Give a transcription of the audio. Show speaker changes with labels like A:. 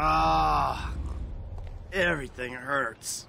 A: Ah, everything hurts.